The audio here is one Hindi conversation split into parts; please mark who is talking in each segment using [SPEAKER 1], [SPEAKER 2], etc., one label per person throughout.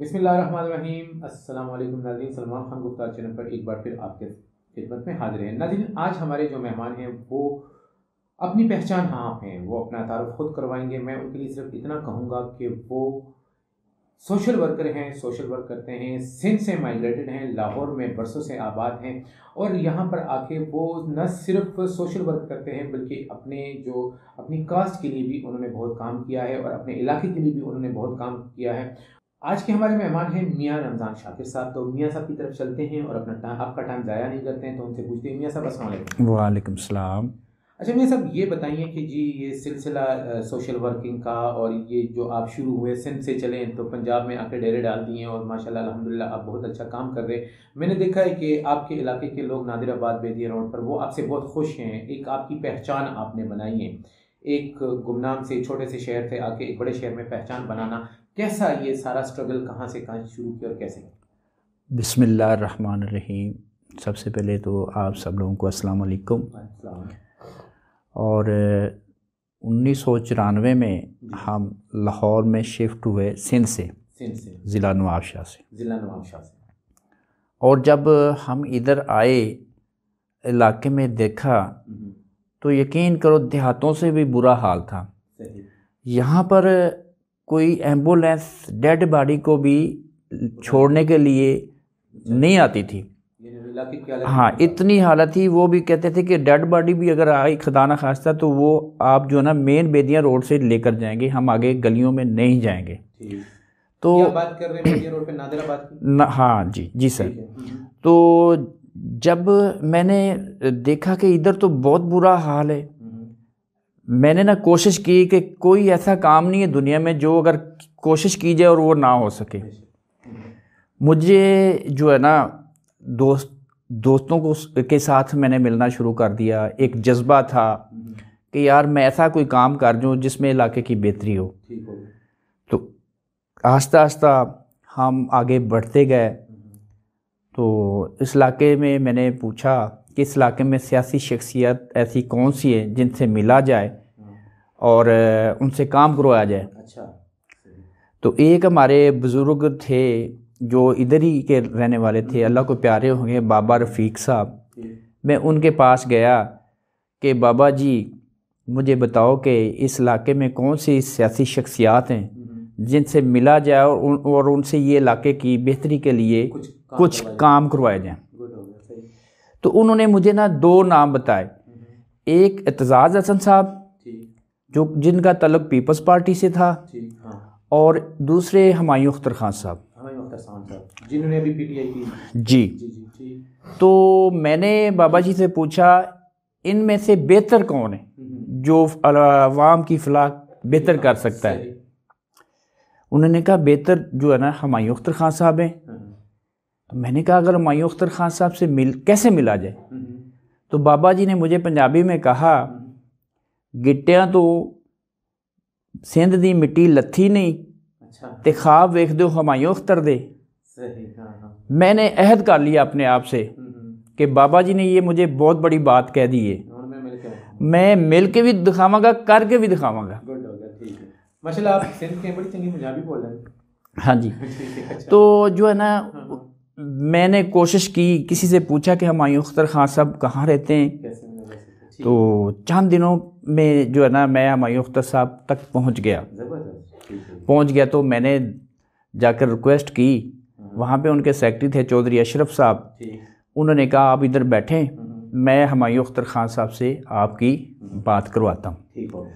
[SPEAKER 1] बिसमीम नाजीन सलमान खान गुप्ता चैनल पर एक बार फिर आपके खिदमत में हाजिर हैं नाजीन आज हमारे जो मेहमान हैं वो अपनी पहचान आप हैं वो अपना तारफ़ खुद करवाएंगे मैं उनके लिए सिर्फ इतना कहूँगा कि वो सोशल वर्कर हैं सोशल वर्क करते हैं सिंध से माइग्रेटेड हैं लाहौर में बरसों से आबाद हैं और यहाँ पर आके वो न सिर्फ सोशल वर्क करते हैं बल्कि अपने जो अपनी कास्ट के लिए भी उन्होंने बहुत काम किया है और अपने इलाके के लिए भी उन्होंने बहुत काम किया है आज के हमारे मेहमान हैं मियाँ रमज़ान शाकिर साहब तो मियाँ साहब की तरफ चलते हैं और अपना टाइम आपका टाइम ज़ाया नहीं करते हैं तो उनसे पूछते हैं मियाँ साहब असल
[SPEAKER 2] वालेकुम सलाम
[SPEAKER 1] अच्छा मियाँ साहब ये बताइए कि जी ये सिलसिला सोशल वर्किंग का और ये जो आप शुरू हुए सिंध से चले तो पंजाब में आके डेरे डाल दिए और माशाल्लाह अल्हम्दुलिल्लाह आप बहुत अच्छा काम कर रहे हैं मैंने देखा है कि आपके इलाके के लोग नादिराबाद बेदिया रोड पर वो आपसे बहुत खुश हैं एक आपकी पहचान आपने बनाई है एक गुमनाम से छोटे से शहर से आके एक बड़े शहर में पहचान बनाना कैसा ये सारा स्ट्रगल कहाँ से कहाँ शुरू किया और कैसे
[SPEAKER 2] बसमिल्ल रहीम सबसे पहले तो आप सब लोगों को अस्सलाम वालेकुम और उन्नीस सौ चौरानवे में हम लाहौर में शिफ्ट हुए सिंध से ज़िला नवाब शाह से
[SPEAKER 1] ज़िला नवाब शाह से
[SPEAKER 2] और जब हम इधर आए इलाके में देखा हम्म। तो यकीन करो देहातों से भी बुरा हाल था यहाँ पर कोई एम्बुलेंस डेड बॉडी को भी छोड़ने के लिए अच्छा। नहीं आती थी हाँ इतनी हालत थी वो भी कहते थे कि डेड बॉडी भी अगर आई खदाना खास्ता तो वो आप जो है ना मेन बेदियाँ रोड से लेकर जाएंगे हम आगे गलियों में नहीं जाएंगे तो बात कर रहे हैं रोड
[SPEAKER 1] पे नादिराबाद
[SPEAKER 2] हाँ जी जी सर हम्म। तो जब मैंने देखा कि इधर तो बहुत बुरा हाल है मैंने ना कोशिश की कि कोई ऐसा काम नहीं है दुनिया में जो अगर कोशिश की जाए और वो ना हो सके मुझे जो है ना दोस्त दोस्तों को के साथ मैंने मिलना शुरू कर दिया एक जज्बा था कि यार मैं ऐसा कोई काम कर जूँ जिसमें इलाके की बेहतरी हो तो आस्ता आस्ता हम आगे बढ़ते गए तो इस इलाके में मैंने पूछा कि इस इलाके में सियासी शख्सियत ऐसी कौन सी है जिनसे मिला जाए और उनसे काम करवाया जाए अच्छा तो एक हमारे बुज़ुर्ग थे जो इधर ही के रहने वाले थे अल्लाह को प्यारे होंगे बाबा रफ़ीक साहब मैं उनके पास गया कि बाबा जी मुझे बताओ कि इस इलाके में कौन सी सियासी शख्सियात हैं हम्म। जिनसे मिला जाए और उनसे ये इलाके की बेहतरी के लिए कुछ कुछ काम करवाए जाए तो उन्होंने मुझे ना दो नाम बताए हम्म। एक एतजाज़ हसन साहब जो जिनका तलब पीपल्स पार्टी से था
[SPEAKER 1] हाँ।
[SPEAKER 2] और दूसरे हमायूं अख्तर खान साहब
[SPEAKER 1] जिन्होंने अभी पीटीआई की जी, जी, जी
[SPEAKER 2] तो मैंने बाबा जी से पूछा इनमें से बेहतर कौन है हम्म। जो आवाम की फलाह बेहतर कर हाँ, सकता है उन्होंने कहा बेहतर जो है ना हमायूं अख्तर खान साहब हैं मैंने कहा अगर मायू अख्तर खान साहब से मिल कैसे मिला जाए तो बाबा जी ने मुझे पंजाबी में कहा गिट्टिया तो सिंध की मिट्टी लत्थी नहीं अच्छा। तो खाब वेख दो हमायों अख्तर दे मैंने अहद कर लिया अपने आप से हम्म, हम्म। कि बाबा जी ने ये मुझे बहुत बड़ी बात कह दी है मैं मिल के भी दिखावगा करके भी दिखावगा हाँ जी अच्छा। तो जो है ना हाँ, हाँ। मैंने कोशिश की किसी से पूछा कि हम आयू अख्तर ख़ान साहब कहाँ रहते हैं तो चंद दिनों में जो है ना मैं हम अख्तर साहब तक पहुँच गया
[SPEAKER 1] पहुँच
[SPEAKER 2] गया तो मैंने जाकर रिक्वेस्ट की हम्म। वहाँ पे उनके सेक्रेटरी थे चौधरी अशरफ साहब उन्होंने कहा आप इधर बैठें हम्म। मैं हमायू अख्तर ख़ान साहब से आपकी हम्म। बात करवाता हूँ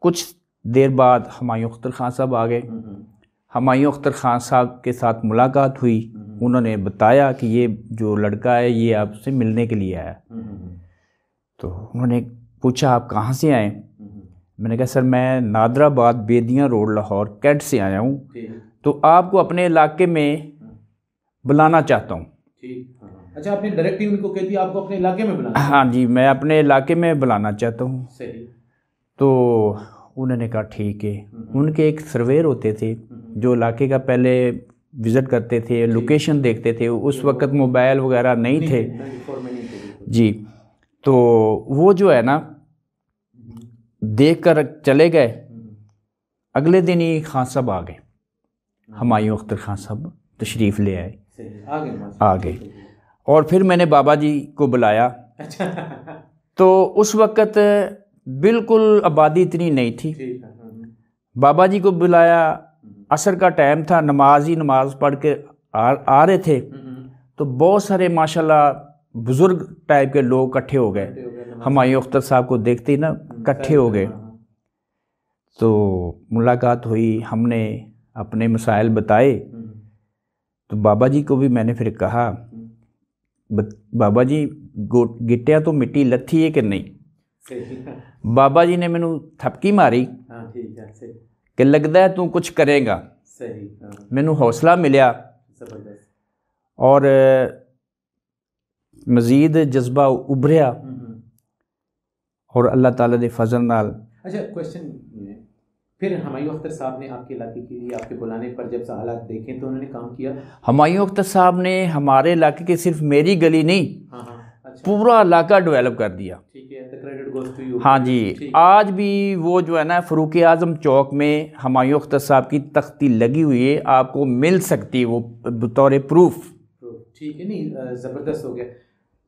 [SPEAKER 2] कुछ देर बाद हमायू अख्तर ख़ान साहब आ गए हमायू अख्तर ख़ान साहब के साथ मुलाकात हुई हम्म। उन्होंने बताया कि ये जो लड़का है ये आपसे मिलने के लिए आया हम्म, हम्म, तो उन्होंने पूछा आप कहाँ से आए मैंने कहा सर मैं नादराबाद बेदियाँ रोड लाहौर कैट से आया हूँ तो आपको अपने इलाके में बुलाना चाहता हूँ
[SPEAKER 1] हाँ, हाँ। अच्छा आपने डायरेक्टली उनको कह दिया आपको अपने इलाके में बुलाना
[SPEAKER 2] हाँ जी मैं अपने इलाके में बुलाना चाहता हूँ तो उन्होंने कहा ठीक है उनके एक सर्वेयर होते थे जो इलाके का पहले विज़िट करते थे लोकेशन देखते थे उस वक्त मोबाइल वगैरह नहीं थे जी तो वो जो है ना हम्म। देख कर चले गए हम्म। अगले दिन ही खान साहब आ गए हम्म। हमायूं अख्तर खान साहब तशरीफ़ ले आए आ गए और फिर मैंने बाबा जी को बुलाया अच्छा। तो उस वक्त बिल्कुल आबादी इतनी नहीं थी बाबा जी को बुलाया असर का टाइम था नमाज ही नमाज पढ़ के आ, आ रहे थे तो बहुत सारे माशाल्लाह बुज़ुर्ग टाइप के लोग इकट्ठे हो गए हमायूं अख्तर साहब को देखते ही ना हम्म, इकट्ठे हो गए हाँ, हाँ। तो मुलाकात हुई हमने अपने मसाइल बताए हम्म। तो बाबा जी को भी मैंने फिर कहा हम्म। बाबा जी गिटिया तो मिट्टी लथी है कि
[SPEAKER 1] नहीं
[SPEAKER 2] बाबा जी ने मैनू थपकी मारी
[SPEAKER 1] हाँ ठीक है
[SPEAKER 2] कि लगता है तू कुछ करेगा हाँ। मैं हौसला मिलया और मजीद जज्बा उभरिया और अल्लाह ताला दे फजल नाल
[SPEAKER 1] अच्छा क्वेश्चन फिर हमायूं अख्तर साहब ने आपके इलाके के लिए आपके बुलाने पर जब हालात देखे तो उन्होंने काम किया
[SPEAKER 2] हमायूं अख्तर साहब ने हमारे इलाके के सिर्फ मेरी गली नहीं हाँ हाँ, अच्छा। पूरा इलाका डेवलप कर दिया हाँ जी आज भी वो जो है ना फ़रूक आज़म चौक में हमायूँ अख्तर साहब की तख्ती लगी हुई है आपको मिल सकती है वो बतौर प्रूफ
[SPEAKER 1] ठीक है नहीं ज़बरदस्त हो गया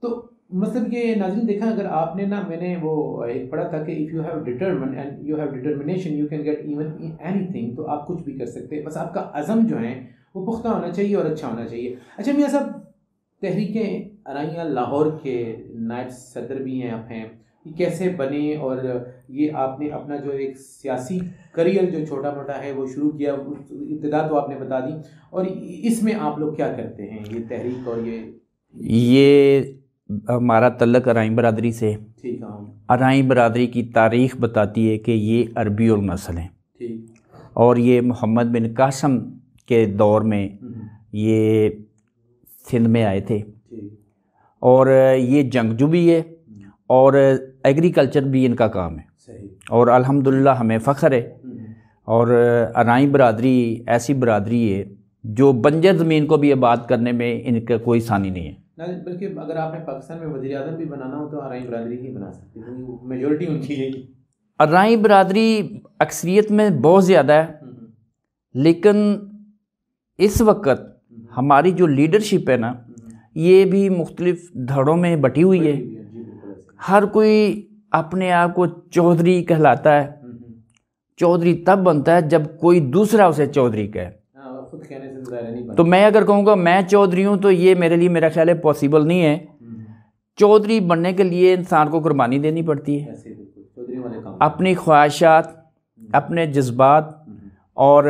[SPEAKER 1] तो मतलब ये नाजिन देखा अगर आपने ना मैंने वो एक पढ़ा था कि if you have determine and you have determination you can get even anything तो आप कुछ भी कर सकते हैं बस आपका अज़म जो है वो पुख्ता होना चाहिए और अच्छा होना चाहिए अच्छा मियाँ साहब तहरीकें अरैया लाहौर के नायब सदर भी हैं आप हैं कि कैसे बने और ये आपने अपना जो एक सियासी करियर जो छोटा मोटा है वो शुरू किया इब्तदा तो आपने बता दी और इसमें आप लोग क्या करते हैं ये तहरीक और ये
[SPEAKER 2] ये हमारा तलक अराई बरदरी से ठीक है हाँ। अराई बरदरी की तारीख बताती है कि ये अरबी और नस्ल है और ये मोहम्मद बिन कासम के दौर में हम्म। ये सिंध में आए थे और ये जंगजू भी है और एग्रीकल्चर भी इनका काम है और अल्हम्दुलिल्लाह हमें फ़ख्र है हम्म। और अनाई बरदरी ऐसी बरदरी है जो बंजर ज़मीन को भी आबाद करने में इनका कोई सानी नहीं है
[SPEAKER 1] बल्कि अगर आपने पाकिस्तान में वजी अजम भी बनाना हो तो अराई बरदरी ही बना सकती है मेजोरिटी उनकी है
[SPEAKER 2] अराई बरदरी अक्सरियत में बहुत ज़्यादा है हम्म। लेकिन इस वक्त हम्म। हमारी जो लीडरशिप है ना ये भी मुख्तलिफ धड़ों में बटी हुई है हर कोई अपने आप को चौधरी कहलाता है चौधरी तब बनता है जब कोई दूसरा उसे चौधरी कहे
[SPEAKER 1] हाँ, तो
[SPEAKER 2] मैं अगर कहूँगा मैं चौधरी हूँ तो ये मेरे लिए मेरा ख्याल है पॉसिबल नहीं है हम्म। चौधरी बनने के लिए इंसान को कुर्बानी देनी पड़ती है अपनी ख्वाहिशात हम्म। अपने जज्बात हम्म। और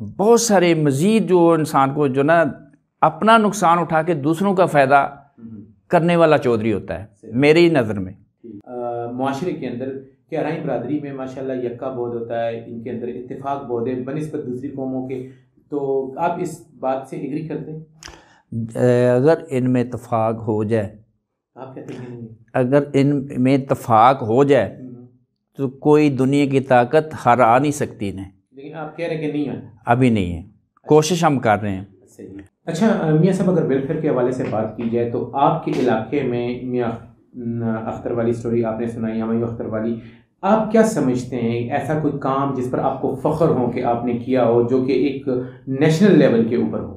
[SPEAKER 2] बहुत सारे मज़ीद जो इंसान को जो ना अपना नुकसान उठा के दूसरों का फ़ायदा करने वाला चौधरी होता है मेरी नज़र में
[SPEAKER 1] माशरे के अंदर क्याराई बरदरी में माशाल्लाह यक्का बहुत होता है इनके अंदर इतफाक बहुत है बनस्बत दूसरी कौमों के तो आप इस बात से एग्री करते
[SPEAKER 2] हैं अगर इनमें इतफाक हो जाए आप कहते हैं अगर इनमें इतफाक हो जाए हम्म। तो कोई दुनिया की ताकत हरा नहीं सकती इन्हें
[SPEAKER 1] लेकिन आप कह रहे कि नहीं है
[SPEAKER 2] अभी नहीं है कोशिश हम कर रहे हैं सही है
[SPEAKER 1] अच्छा मियाँ साहब अगर वेलफेयर के हवाले से बात की जाए तो आपके इलाके में मियाँ अख्तर वाली स्टोरी आपने सुनाई हमायूं अख्तर वाली आप क्या समझते हैं ऐसा कोई काम जिस पर आपको फ़ख्र हो कि आपने किया हो जो कि एक नेशनल लेवल के ऊपर हो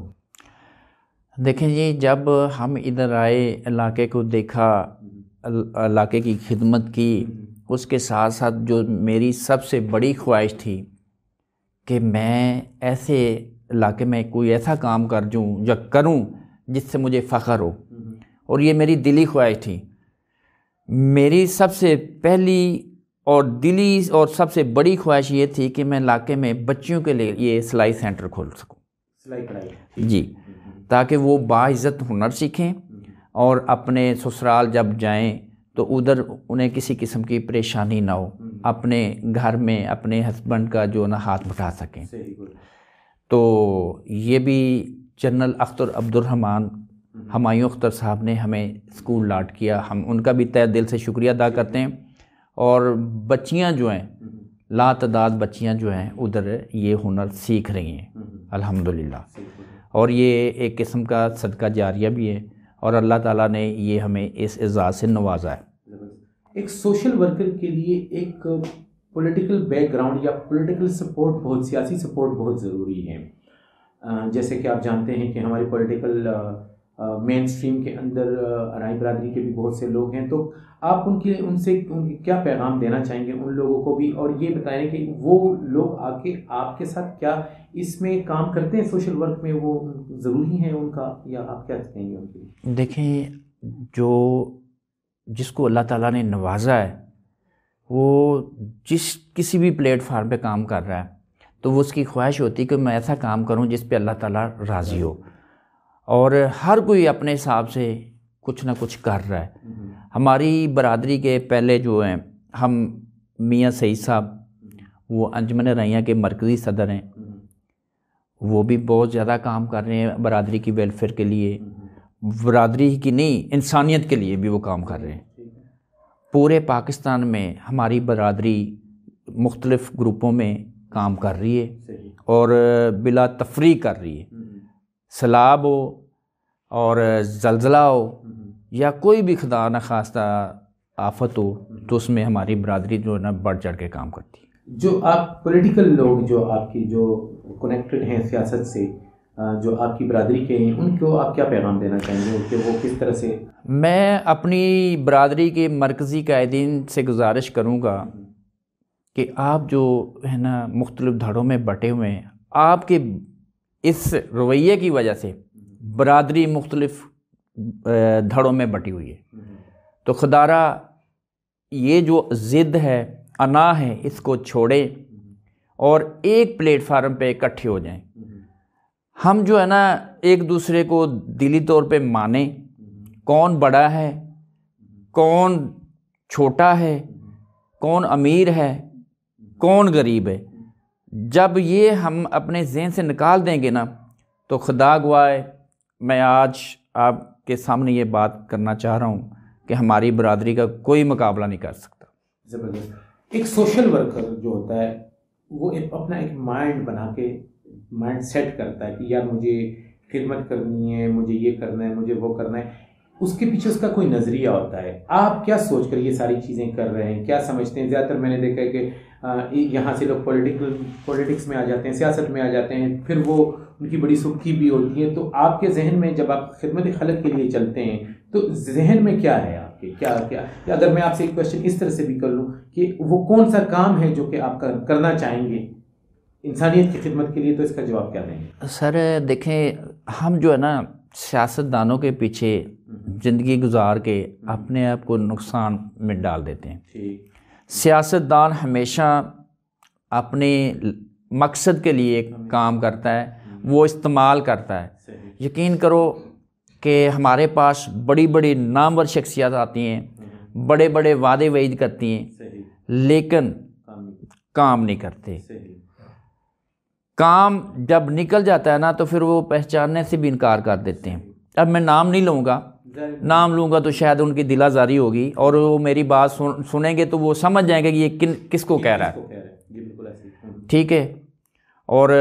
[SPEAKER 2] देखें जी जब हम इधर आए इलाके को देखा हम्म। इलाके की खिदमत की हम्म। उसके साथ साथ जो मेरी सबसे बड़ी ख्वाहिश थी कि मैं ऐसे ला के मैं कोई ऐसा काम कर जूँ या करूँ जिससे मुझे फ़ख्र हो और ये मेरी दिली ख्वाहिश थी मेरी सबसे पहली और दिली और सबसे बड़ी ख्वाहिश ये थी कि मैं इलाके में बच्चियों के लिए ये सिलाई सेंटर खोल सकूँ सिलाई कढ़ाई जी ताकि वो बाज़्ज़त हुनर सीखें और अपने ससुराल जब जाएं तो उधर उन्हें किसी किस्म की परेशानी ना हो हम्म। अपने घर में अपने हस्बैंड का जो ना हाथ बटा सकें तो ये भी जनरल अख्तर अब्दुलरहमान हम्म। हमायूं अख्तर साहब ने हमें स्कूल लाट किया हम उनका भी तय दिल से शुक्रिया अदा करते हैं और बच्चियां जो हैं हम्म। ला तदाद बच्चियाँ जो हैं उधर ये हुनर सीख रही हैं हम्म। अल्हम्दुलिल्लाह और ये एक किस्म का सदका जारिया भी है और अल्लाह ताला ने ये हमें इस एजाज़ से नवाजा है एक सोशल
[SPEAKER 1] वर्कर के लिए एक पॉलिटिकल बैकग्राउंड या पॉलिटिकल सपोर्ट बहुत सियासी सपोर्ट बहुत ज़रूरी है जैसे कि आप जानते हैं कि हमारी पॉलिटिकल मेन स्ट्रीम के अंदर राय बरदरी के भी बहुत से लोग हैं तो आप उनके उनसे उनके क्या पैगाम देना चाहेंगे उन लोगों को भी और ये बताएं कि वो लोग आके आपके साथ क्या इसमें काम करते हैं सोशल वर्क में वो ज़रूरी हैं उनका या आप क्या कहेंगे
[SPEAKER 2] उनके देखें जो जिसको अल्लाह ताला ने नवाजा है वो जिस किसी भी प्लेटफार्म पे काम कर रहा है तो वो उसकी ख्वाहिश होती है कि मैं ऐसा काम करूं जिस पे अल्लाह ताला राज़ी हो और हर कोई अपने हिसाब से कुछ ना कुछ कर रहा है हम्म। हमारी बरदरी के पहले जो हैं हम मियाँ सईद साहब वो अंजमन रैया के मरकज़ी सदर हैं हम्म। वो भी बहुत ज़्यादा काम कर रहे हैं बरदरी की वेलफेयर के लिए बरदरी की नहीं इंसानियत के लिए भी वो काम कर रहे हैं पूरे पाकिस्तान में हमारी बरदरी मुख्तलिफ़ ग्रुपों में काम कर रही है और बिला तफरी कर रही है हम्म। सैलाब हो और जलजला हो हम्म। या कोई भी खुदा न खास्ता आफत हो हम्म। तो उसमें हमारी बरदरी जो है ना बढ़ चढ़ के काम करती
[SPEAKER 1] है जो आप पॉलिटिकल लोग जो आपकी जो कनेक्टेड हैं सियासत से जो आपकी बरदरी के हैं उनको आप क्या पैगाम देना चाहेंगे कि वो किस तरह से
[SPEAKER 2] मैं अपनी बरदरी के मरकज़ी कायदीन से गुजारिश करूँगा कि आप जो है ना मुख्तलिफ धड़ों में बटे हुए हैं आपके इस रवैये की वजह से बरदरी मुख्तलिफ धड़ों में बटी हुई है तो खुदारा ये जो ज़िद है अना है इसको छोड़ें और एक प्लेटफार्म पे इकट्ठे हो जाएं हम जो है ना एक दूसरे को दिली तौर पे माने कौन बड़ा है कौन छोटा है कौन अमीर है कौन गरीब है जब ये हम अपने जहन से निकाल देंगे ना तो खुदा गवाए मैं आज आपके सामने ये बात करना चाह रहा हूँ कि हमारी बरदरी का कोई मुकाबला नहीं कर सकता
[SPEAKER 1] ज़बरदस्त एक सोशल वर्कर जो होता है वो एक अपना एक माइंड बना के माइंड सेट करता है कि यार मुझे खिदमत करनी है मुझे ये करना है मुझे वो करना है उसके पीछे उसका कोई नज़रिया होता है आप क्या सोच कर ये सारी चीज़ें कर रहे हैं क्या समझते हैं ज़्यादातर मैंने देखा है कि यहाँ से लोग पॉलिटिकल पॉलिटिक्स में आ जाते हैं सियासत में आ जाते हैं फिर वो उनकी बड़ी सुर्खी भी होती है तो आपके जहन में जब आप खिदमत खलक के लिए चलते हैं तो जहन में क्या है आपके क्या क्या अगर मैं आपसे एक क्वेश्चन इस तरह से भी कर लूँ कि वो कौन सा काम है जो कि आप कर, करना चाहेंगे इंसानियत की खिदमत के लिए तो इसका जवाब क्या देंगे
[SPEAKER 2] सर देखें हम जो है ना सियासतदानों के पीछे ज़िंदगी गुजार के अपने आप को नुकसान में डाल देते हैं सियासतदान हमेशा अपने मकसद के लिए काम करता है हम्म। वो इस्तेमाल करता है यकीन करो कि हमारे पास बड़ी बड़ी नामवर शख्सियात आती हैं हम्म। बड़े बड़े वादे वईद करती हैं लेकिन काम नहीं करते काम जब निकल जाता है ना तो फिर वो पहचानने से भी इनकार कर देते हैं अब मैं नाम नहीं लूँगा नाम लूँगा तो शायद उनकी दिला जारी होगी और वो मेरी बात सुन सुनेंगे तो वो समझ जाएंगे कि ये किन किसको कह रहा
[SPEAKER 1] है
[SPEAKER 2] ठीक है और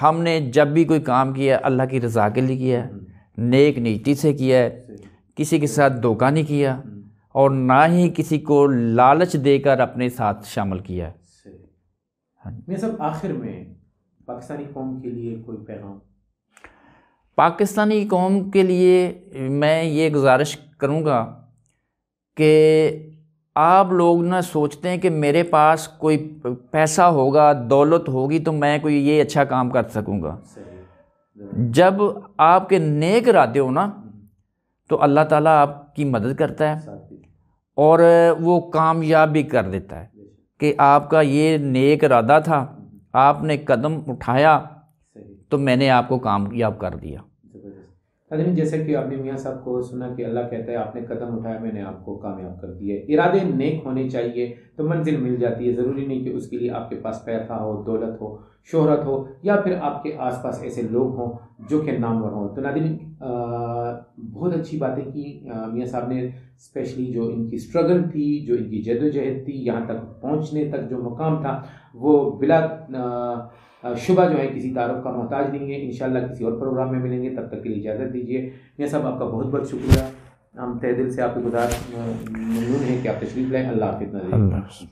[SPEAKER 2] हमने जब भी कोई काम किया अल्लाह की रज़ा के लिए किया है हम्म। नेक नीति से किया है किसी के साथ धोखा नहीं किया हम्म। और ना ही किसी को लालच देकर अपने साथ शामिल किया है
[SPEAKER 1] हाँ सब आखिर में पाकिस्तानी कौम के लिए कोई पैगाम
[SPEAKER 2] पाकिस्तानी कौम के लिए मैं ये गुजारिश करूँगा कि आप लोग ना सोचते हैं कि मेरे पास कोई पैसा होगा दौलत होगी तो मैं कोई ये अच्छा काम कर सकूँगा जब आपके नेक इरादे हो ना तो अल्लाह ताला आपकी मदद करता है और वो कामयाब भी कर देता है कि आपका ये नेक इरादा था आपने कदम उठाया तो मैंने आपको कामयाब कर दिया
[SPEAKER 1] अदरमी जैसे कि आपने मियाँ साहब को सुना कि अल्लाह कहता है आपने कदम उठाया मैंने आपको कामयाब कर दिया इरादे नेक होने चाहिए तो मंजिल मिल जाती है ज़रूरी नहीं कि उसके लिए आपके पास पैसा हो दौलत हो शोहरत हो या फिर आपके आसपास ऐसे लोग हों जो कि नामवर हों तो नादिन बहुत अच्छी बात है कि मियाँ साहब ने स्पेशली जो इनकी स्ट्रगल थी जो इनकी जदोजहद थी यहाँ तक पहुँचने तक जो मुकाम था वो बिला आ, शुभ जो है किसी तारफ़ का मोहताज नहीं है इन किसी और प्रोग्राम में मिलेंगे तब तक के लिए इजाज़त दीजिए यह सब आपका बहुत बहुत शुक्रिया हम तय दिल से आपके गुजार ममनून है कि आप तशरीफ लाएँ अल्लाह हाफिज़